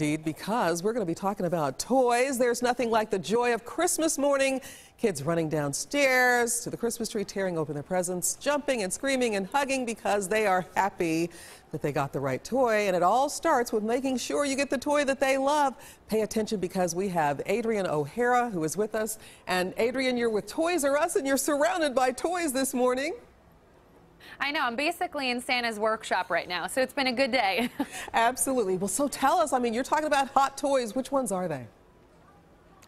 Indeed, because we're going to be talking about toys. There's nothing like the joy of Christmas morning. Kids running downstairs to the Christmas tree, tearing open their presents, jumping and screaming and hugging because they are happy that they got the right toy. And it all starts with making sure you get the toy that they love. Pay attention because we have Adrian O'Hara who is with us. And Adrian, you're with Toys R Us and you're surrounded by toys this morning. I know. I'm basically in Santa's workshop right now, so it's been a good day. Absolutely. Well, so tell us. I mean, you're talking about hot toys. Which ones are they?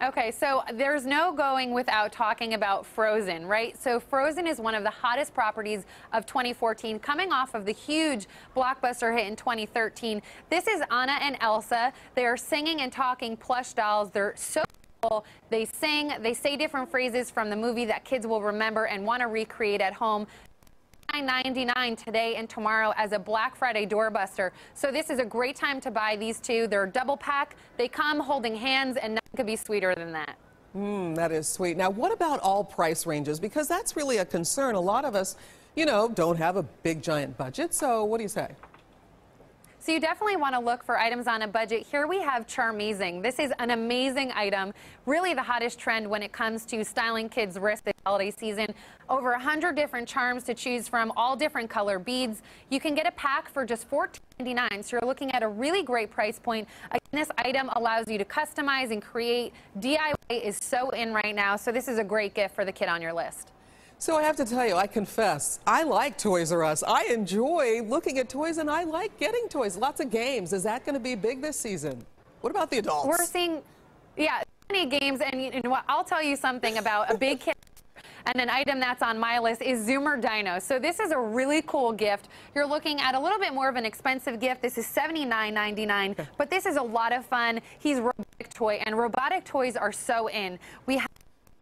Okay, so there's no going without talking about Frozen, right? So Frozen is one of the hottest properties of 2014, coming off of the huge blockbuster hit in 2013. This is Anna and Elsa. They are singing and talking plush dolls. They're so they sing, they say different phrases from the movie that kids will remember and want to recreate at home. $29.99 today and tomorrow as a Black Friday doorbuster. So this is a great time to buy these two. They're double pack. They come holding hands and nothing could be sweeter than that. Hmm, that is sweet. Now, what about all price ranges? Because that's really a concern. A lot of us, you know, don't have a big, giant budget. So what do you say? So you definitely want to look for items on a budget. Here we have Charmezing. This is an amazing item, really the hottest trend when it comes to styling kids' wrists this holiday season. Over 100 different charms to choose from, all different color beads. You can get a pack for just $14.99, so you're looking at a really great price point. Again, this item allows you to customize and create. DIY is so in right now, so this is a great gift for the kid on your list. So I have to tell you, I confess, I like Toys R Us. I enjoy looking at toys and I like getting toys. Lots of games. Is that going to be big this season? What about the adults? We're seeing, yeah, many games. And you know, I'll tell you something about a big kid. And an item that's on my list is Zoomer Dino. So this is a really cool gift. You're looking at a little bit more of an expensive gift. This is $79.99, but this is a lot of fun. He's robotic toy, and robotic toys are so in. We have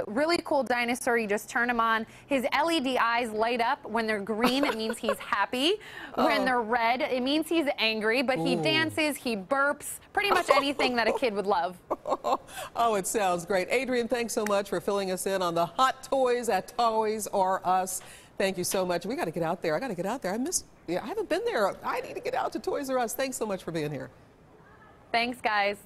really cool dinosaur. You just turn him on. His LED eyes light up. When they're green, it means he's happy. Oh. When they're red, it means he's angry. But he Ooh. dances, he burps, pretty much anything that a kid would love. oh, it sounds great. Adrian, thanks so much for filling us in on the hot toys at Toys R Us. Thank you so much. We got to get out there. I got to get out there. I miss. Yeah, I haven't been there. I need to get out to Toys R Us. Thanks so much for being here. Thanks, guys.